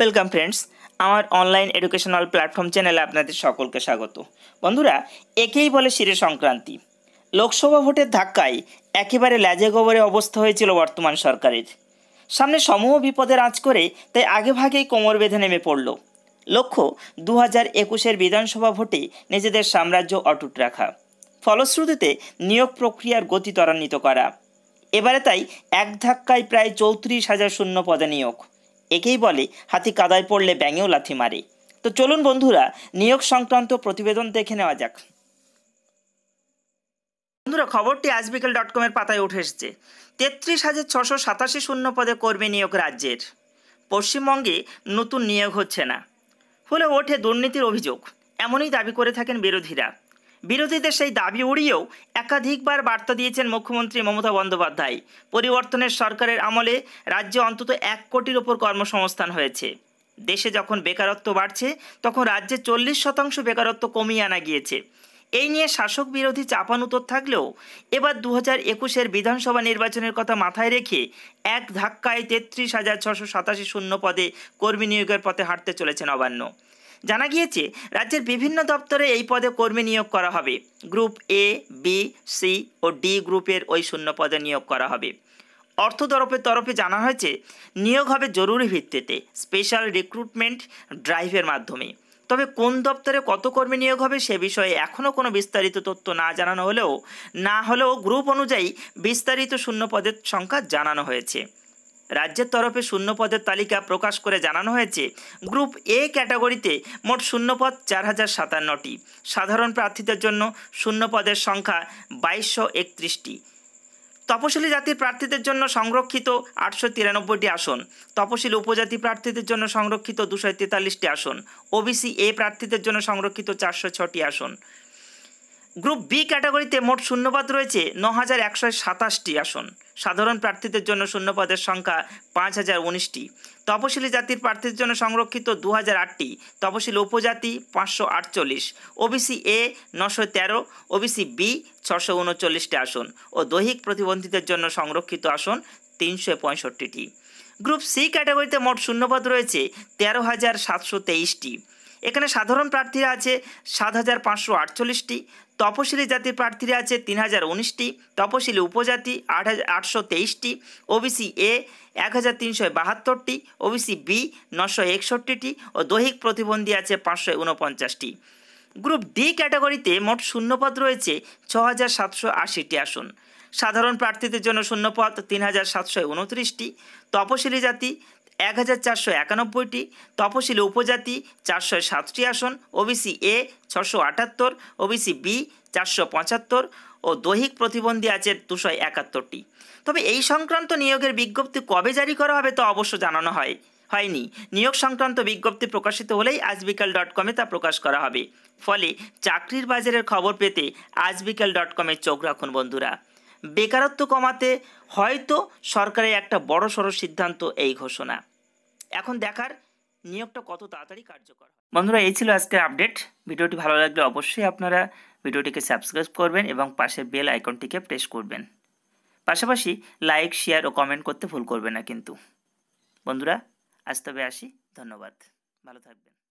welcome friends আমার online educational platform চ্যানেলে আপনাদের সকলকে স্বাগত বন্ধুরা একেই বলে শিরে সংক্রান্তি লোকসভা ভোটের ধাক্কায় একেবারে ল্যাজে গোবরে অবস্থা হয়েছিল বর্তমান সরকারের সামনে সমূহ বিপদের আঁচ করে তাই আগেভাগেই কোমর বেঁধে নেমে পড়ল লক্ষ্য দু হাজার একুশের বিধানসভা ভোটে নিজেদের সাম্রাজ্য অটুট রাখা ফলশ্রুতিতে নিয়োগ প্রক্রিয়ার গতি ত্বরান্বিত করা এবারে তাই এক ধাক্কায় প্রায় চৌত্রিশ হাজার শূন্য পদে নিয়োগ একেই বলে হাতি কাদায় পড়লে ব্যাঙেও লাথি মারে তো চলুন বন্ধুরা নিয়োগ সংক্রান্ত প্রতিবেদন দেখে নেওয়া যাক বন্ধুরা খবরটি আজ বিকেল ডট কমের পাতায় উঠে এসেছে তেত্রিশ হাজার ছশো সাতাশি শূন্য পদে কর্মী নিয়োগ রাজ্যের পশ্চিমবঙ্গে নতুন নিয়োগ হচ্ছে না ফলে ওঠে দুর্নীতির অভিযোগ এমনই দাবি করে থাকেন বিরোধীরা বিরোধীদের সেই দাবি উড়িয়েও একাধিকবার বার্তা দিয়েছেন মুখ্যমন্ত্রী মমতা বন্দ্যোপাধ্যায় পরিবর্তনের সরকারের আমলে রাজ্যে অন্তত এক কোটির ওপর কর্মসংস্থান হয়েছে দেশে যখন বেকারত্ব বাড়ছে তখন রাজ্যে চল্লিশ শতাংশ বেকারত্ব কমিয়ে আনা গিয়েছে এই নিয়ে শাসক বিরোধী উত্তর থাকলেও এবার দু হাজার একুশের বিধানসভা নির্বাচনের কথা মাথায় রেখে এক ধাক্কায় তেত্রিশ হাজার ছশো সাতাশি শূন্য পদে কর্মী নিয়োগের পথে হাঁটতে চলেছেন নবান্ন জানা গিয়েছে রাজ্যের বিভিন্ন দপ্তরে এই পদে কর্মী নিয়োগ করা হবে গ্রুপ এ বি সি ও ডি গ্রুপের ওই শূন্য পদে নিয়োগ করা হবে অর্থ তরফের তরফে জানা হয়েছে নিয়োগ হবে জরুরি ভিত্তিতে স্পেশাল রিক্রুটমেন্ট ড্রাইভের মাধ্যমে তবে কোন দপ্তরে কত কর্মী নিয়োগ হবে সে বিষয়ে এখনও কোনো বিস্তারিত তথ্য না জানানো হলেও না হলেও গ্রুপ অনুযায়ী বিস্তারিত শূন্য পদের সংখ্যা জানানো হয়েছে রাজ্যের তরফে শূন্যপদের তালিকা প্রকাশ করে জানানো হয়েছে গ্রুপ এ ক্যাটাগরিতে মোট শূন্যপদ চার হাজার সাতান্নটি সাধারণ প্রার্থীদের জন্য শূন্যপদের সংখ্যা বাইশশো একত্রিশটি তপশিলি জাতির প্রার্থীদের জন্য সংরক্ষিত আটশো তিরানব্বইটি আসন তপশিলি উপজাতি প্রার্থীদের জন্য সংরক্ষিত দুশো তেতাল্লিশটি আসন ওবিসি এ প্রার্থীদের জন্য সংরক্ষিত চারশো ছটি আসন গ্রুপ বি ক্যাটাগরিতে মোট শূন্যপদ রয়েছে ন হাজার একশো সাতাশটি আসন সাধারণ প্রার্থীদের জন্য শূন্যপদের সংখ্যা পাঁচ হাজার উনিশটি তপশিলি জাতির প্রার্থীদের জন্য সংরক্ষিত দু হাজার আটটি তপশিল উপজাতি পাঁচশো আটচল্লিশ ওবিসি এ নশো তেরো ওবিসি বি ছশো উনচল্লিশটি আসন ও দৈহিক প্রতিবন্ধীদের জন্য সংরক্ষিত আসন তিনশো পঁয়ষট্টিটি গ্রুপ সি ক্যাটাগরিতে মোট শূন্যপদ রয়েছে তেরো হাজার সাতশো তেইশটি এখানে সাধারণ প্রার্থীরা আছে সাত হাজার পাঁচশো আটচল্লিশটি তপশিলি জাতির প্রার্থীরা আছে তিন হাজার উনিশটি তপশিলি উপজাতি আট হাজার আটশো তেইশটি ওবিসি এ এক হাজার তিনশো বাহাত্তরটি ওবিসি বি নশো একষট্টিটি ও দৈহিক প্রতিবন্ধী আছে পাঁচশো ঊনপঞ্চাশটি গ্রুপ ডি ক্যাটাগরিতে মোট শূন্যপদ রয়েছে ছ হাজার সাতশো আশিটি আসন সাধারণ প্রার্থীদের জন্য শূন্যপদ তিন হাজার সাতশো উনত্রিশটি তপশিলি জাতি এক হাজার চারশো একানব্বইটি তপশিলি উপজাতি চারশো সাতটি আসন ওবিসি এ ছশো আটাত্তর ওবিসি বি চারশো পঁচাত্তর ও দৈহিক প্রতিবন্ধী আছে দুশো একাত্তরটি তবে এই সংক্রান্ত নিয়োগের বিজ্ঞপ্তি কবে জারি করা হবে তা অবশ্য জানানো হয় হয়নি নিয়োগ সংক্রান্ত বিজ্ঞপ্তি প্রকাশিত হলেই আজবিকাল ডট কমে তা প্রকাশ করা হবে ফলে চাকরির বাজারের খবর পেতে আজবিকাল ডট কমে চোখ রাখুন বন্ধুরা বেকারত্ব কমাতে হয়তো সরকারের একটা বড় সড় সিদ্ধান্ত এই ঘোষণা এখন দেখার নিয়োগটা কত তাড়াতাড়ি কার্যকর বন্ধুরা এই ছিল আজকের আপডেট ভিডিওটি ভালো লাগলে অবশ্যই আপনারা ভিডিওটিকে সাবস্ক্রাইব করবেন এবং পাশের বেল আইকনটিকে প্রেস করবেন পাশাপাশি লাইক শেয়ার ও কমেন্ট করতে ভুল করবে না কিন্তু বন্ধুরা আজ তবে আসি ধন্যবাদ ভালো থাকবেন